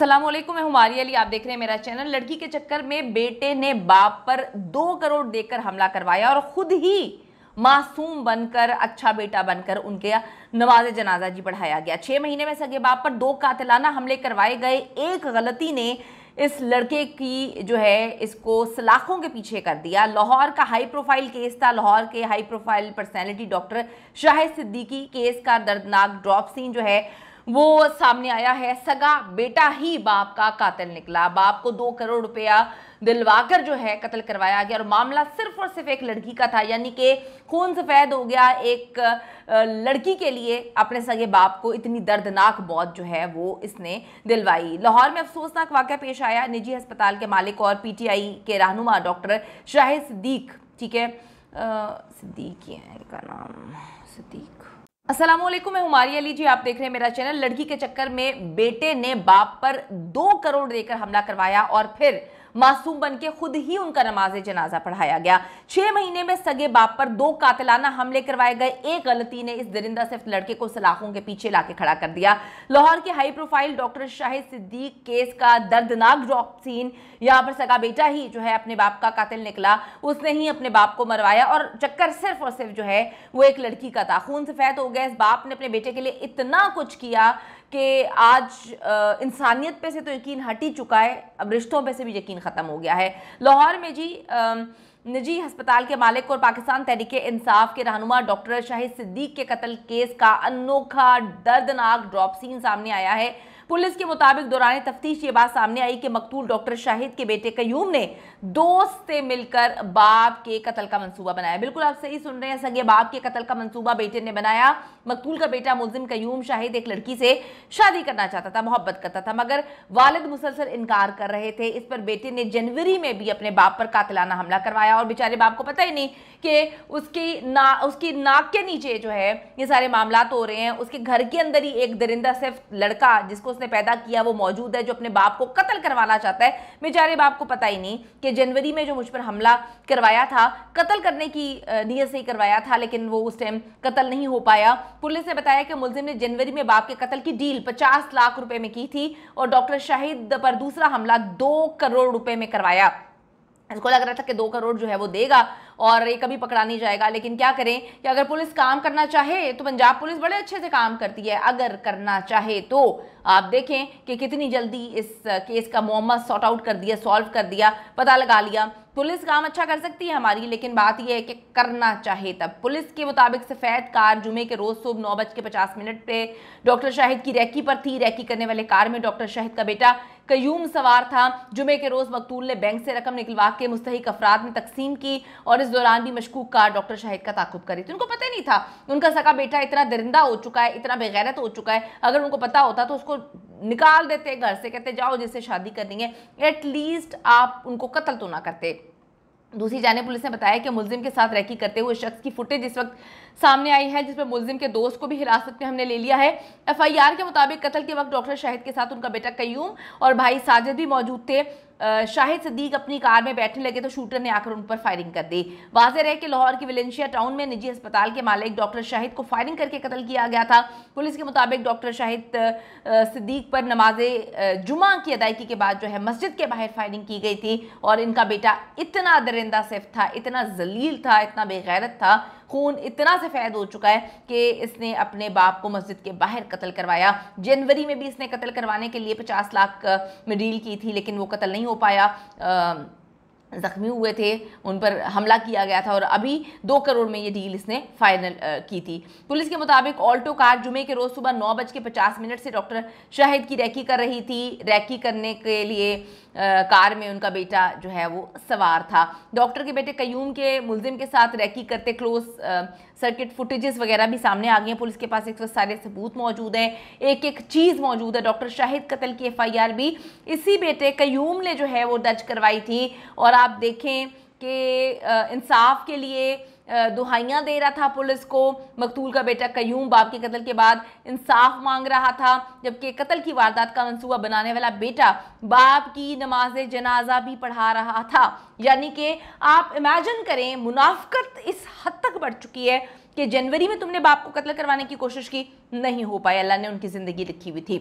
अस्सलाम वालेकुम मैं हमारी अली आप देख रहे हैं मेरा चैनल लड़की के चक्कर में बेटे ने बाप पर दो करोड़ देकर हमला करवाया और खुद ही मासूम बनकर अच्छा बेटा बनकर उनके नवाज जनाजा जी पढ़ाया गया छः महीने में सगे बाप पर दो कातिलाना हमले करवाए गए एक गलती ने इस लड़के की जो है इसको सलाखों के पीछे कर दिया लाहौर का हाई प्रोफाइल केस था लाहौर के high profile personality doctor Shahid Siddiqui case का दर्दनाक ड्रॉप सीन जो है वो सामने आया है सगा बेटा ही बाप का कातिल निकला बाप को दो करोड़ रुपया दिलवाकर जो है कत्ल करवाया गया और मामला सिर्फ और सिर्फ एक लड़की का था यानी कि खून सफ़ेद हो गया एक लड़की के लिए अपने सगे बाप को इतनी दर्दनाक मौत जो है वो इसने दिलवाई लाहौर में अफसोसनाक वाक़ पेश आया निजी अस्पताल के मालिक और पीटीआई के रहनुमा डॉक्टर शाहिद सिद्दीक ठीक है सिद्दीक है इनका नाम सिद्दीक असलम मैं हमारी अली जी आप देख रहे हैं मेरा चैनल लड़की के चक्कर में बेटे ने बाप पर दो करोड़ देकर हमला करवाया और फिर मासूम बन के खुद ही उनका नमाज जनाजा पढ़ाया गया छह महीने में सगे बाप पर दो कातलाना हमले करवाए गए एक गलती ने इस दरिंदा सिर्फ लड़के को सलाखों के पीछे लाके खड़ा कर दिया लाहौर के high profile doctor Shahid Siddiq case का दर्दनाक ड्रॉप सीन यहाँ पर सगा बेटा ही जो है अपने बाप का कातिल निकला उसने ही अपने बाप को मरवाया और चक्कर सिर्फ और सिर्फ जो है वो एक लड़की का था खून सफेद हो गया गए इस बाप ने अपने बेटे के लिए इतना कुछ किया कि आज इंसानियत पे से तो यकीन हट ही चुका है अब रिश्तों पे से भी यकीन ख़त्म हो गया है लाहौर में जी आ, निजी हस्पताल के मालिक और पाकिस्तान तहरीक इंसाफ के रहनुमा डॉक्टर शाहिद सिद्दीक के कत्ल केस का अनोखा दर्दनाक ड्रॉप सीन सामने आया है पुलिस के मुताबिक दौरान तफ्तीश ये बात सामने आई कि मकतूल डॉक्टर शाहिद के बेटे कयूम ने दोस्त से मिलकर बाप के कत्ल का मंसूबा बनाया बिल्कुल आप सही सुन रहे हैं संगे बाप के कत्ल का मंसूबा बेटे ने बनाया मकतूल का बेटा मुलिम कयूम शाहिद एक लड़की से शादी करना चाहता था मोहब्बत करता था मगर वालद मुसलसल इनकार कर रहे थे इस पर बेटे ने जनवरी में भी अपने बाप पर कातलाना हमला करवाया और बेचारे बाप को पता ही नहीं कि उसकी ना उसकी नाक के नीचे जो है ये सारे मामला हो रहे हैं उसके घर के अंदर ही एक दरिंदा सिर्फ लड़का जिसको उसने पैदा किया वो मौजूद है जो अपने बाप को कत्ल करवाना चाहता है बेचारे बाप को पता ही नहीं कि जनवरी में जो मुझ पर हमला करवाया था कत्ल करने की नीयत से ही करवाया था लेकिन वो उस टाइम कत्ल नहीं हो पाया पुलिस ने बताया कि मुलजिम ने जनवरी में बाप के कत्ल की डील पचास लाख रुपये में की थी और डॉक्टर शाहिद पर दूसरा हमला दो करोड़ रुपये में करवाया इसको लग रहा था कि दो करोड़ जो है वो देगा और ये कभी पकड़ा नहीं जाएगा लेकिन क्या करें कि अगर पुलिस काम करना चाहे तो पंजाब पुलिस बड़े अच्छे से काम करती है अगर करना चाहे तो आप देखें कि कितनी जल्दी इस केस का मोहम्मद सॉर्ट आउट कर दिया सॉल्व कर दिया पता लगा लिया पुलिस काम अच्छा कर सकती है हमारी लेकिन बात यह है कि करना चाहे तब पुलिस के मुताबिक सफ़ेद कार जुमे के रोज़ सुबह नौ बज के पचास मिनट पे डॉक्टर शाहिद की रैकी पर थी रैकी करने वाले कार में डॉक्टर शाहिद का बेटा कयूम सवार था जुमे के रोज़ मकतूल ने बैंक से रकम निकलवा के मुस्तक अफराद में तकसीम की और इस दौरान भी मशकूक का डॉक्टर शाहिद का ताकुब करी थी तो उनको पता ही नहीं था उनका सका बेटा इतना दरिंदा हो चुका है इतना बेगैरत हो चुका है अगर उनको पता होता तो उसको निकाल देते घर से कहते जाओ जिससे शादी करनी है एटलीस्ट आप उनको कत्ल तो ना करते दूसरी जाने पुलिस ने बताया कि मुलिम के साथ रैकी करते हुए शख्स की फुटेज इस वक्त सामने आई है जिसमें मुलिम के दोस्त को भी हिरासत में हमने ले लिया है एफआईआर के मुताबिक कत्ल के वक्त डॉक्टर शाहिद के साथ उनका बेटा कयूम और भाई साजिद भी मौजूद थे शाहिद सदीक अपनी कार में बैठने लगे तो शूटर ने आकर उन पर फायरिंग कर दी वाजह रहे कि लाहौर की विलेंशिया टाउन में निजी अस्पताल के मालिक डॉक्टर शाहिद को फायरिंग करके कत्ल किया गया था पुलिस के मुताबिक डॉक्टर शाहिद सदीक पर नमाज जुमा की अदायगी के बाद जो है मस्जिद के बाहर फायरिंग की गई थी और इनका बेटा इतना दरिंदा सिफ था इतना जलील था इतना बेगैरत था खून इतना सफ़ेद हो चुका है कि इसने अपने बाप को मस्जिद के बाहर कत्ल करवाया जनवरी में भी इसने कत्ल करवाने के लिए पचास लाख में डील की थी लेकिन वो कत्ल नहीं हो पाया आ, ज़ख्मी हुए थे उन पर हमला किया गया था और अभी दो करोड़ में ये डील इसने फाइनल की थी पुलिस के मुताबिक ऑल्टो कार जुमे के रोज़ सुबह नौ बज के पचास मिनट से डॉक्टर शाहिद की रैकी कर रही थी रैकी करने के लिए आ, कार में उनका बेटा जो है वो सवार था डॉक्टर के बेटे कयूम के मुलजिम के साथ रैकी करते क्लोज सर्किट फुटेजेस वगैरह भी सामने आ गए हैं पुलिस के पास एक सारे सबूत मौजूद हैं एक एक चीज़ मौजूद है डॉक्टर शाहिद कतल की एफ भी इसी बेटे कयूम ने जो है वो दर्ज करवाई थी और आप देखें कि इंसाफ के लिए दुहाइयाँ दे रहा था पुलिस को मकतूल का बेटा कयूम बाप के कत्ल के बाद इंसाफ मांग रहा था जबकि कत्ल की वारदात का मंसूबा बनाने वाला बेटा बाप की नमाज जनाजा भी पढ़ा रहा था यानी कि आप इमेजिन करें मुनाफ्त इस हद तक बढ़ चुकी है कि जनवरी में तुमने बाप को कत्ल करवाने की कोशिश की नहीं हो पाई अल्लाह ने उनकी ज़िंदगी लिखी हुई थी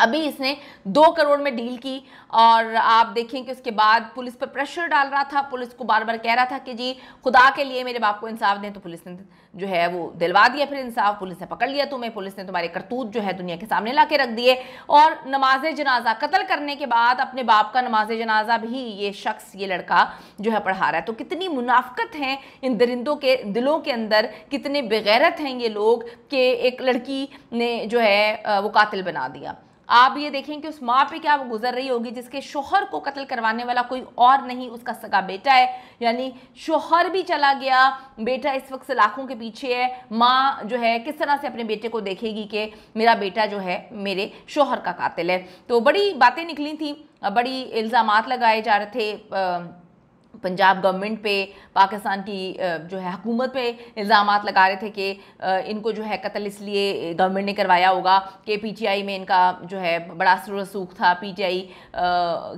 अभी इसने दो करोड़ में डील की और आप देखें कि उसके बाद पुलिस पर प्रेशर डाल रहा था पुलिस को बार बार कह रहा था कि जी खुदा के लिए मेरे बाप को इंसाफ दें तो पुलिस ने जो है वो दिलवा दिया फिर इंसाफ पुलिस ने पकड़ लिया तुम्हें पुलिस ने तुम्हारे करतूत जो है दुनिया के सामने ला के रख दिए और नमाज जनाजा कत्ल करने के बाद अपने बाप का नमाज जनाजा भी ये शख्स ये लड़का जो है पढ़ा रहा है तो कितनी मुनाफ्त हैं इन दरिंदों के दिलों के अंदर कितने बेगैरत हैं ये लोग कि एक लड़की ने जो है वो कातिल बना दिया आप ये देखें कि उस माँ पे क्या वो गुजर रही होगी जिसके शोहर को कत्ल करवाने वाला कोई और नहीं उसका सगा बेटा है यानी शोहर भी चला गया बेटा इस वक्त सलाखों के पीछे है माँ जो है किस तरह से अपने बेटे को देखेगी कि मेरा बेटा जो है मेरे शोहर का कातिल है तो बड़ी बातें निकली थी बड़ी इल्ज़ाम लगाए जा रहे थे आ, पंजाब गवर्नमेंट पे पाकिस्तान की जो है हुकूमत पे इल्ज़ाम लगा रहे थे कि इनको जो है कत्ल इसलिए गवर्नमेंट ने करवाया होगा कि पीटीआई में इनका जो है बड़ा रसूख था पीटीआई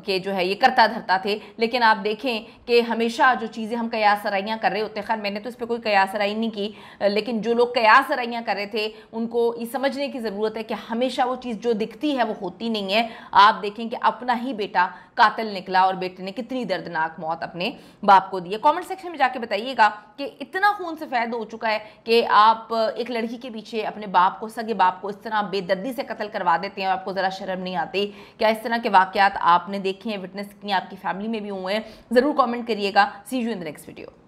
के जो है ये करता धरता थे लेकिन आप देखें कि हमेशा जो चीज़ें हम कयास सराइयाँ कर रहे होते खैर मैंने तो इस पर कोई कयास सराई नहीं की लेकिन जो लोग कयास सराइयाँ कर रहे थे उनको ये समझने की ज़रूरत है कि हमेशा वो चीज़ जो दिखती है वो होती नहीं है आप देखें कि अपना ही बेटा कातल निकला और बेटे ने कितनी दर्दनाक मौत अपने अपने बाप को दिए कमेंट सेक्शन में जाके बताइएगा कि इतना खून सफ़ेद हो चुका है कि आप एक लड़की के पीछे अपने बाप को सगे बाप को इस तरह बेदर्दी से कत्ल करवा देते हैं आपको ज़रा शर्म नहीं आती क्या इस तरह के वाक़ात आपने देखे हैं विटनेस किए आपकी फैमिली में भी हुए हैं ज़रूर कॉमेंट करिएगा see you in the next video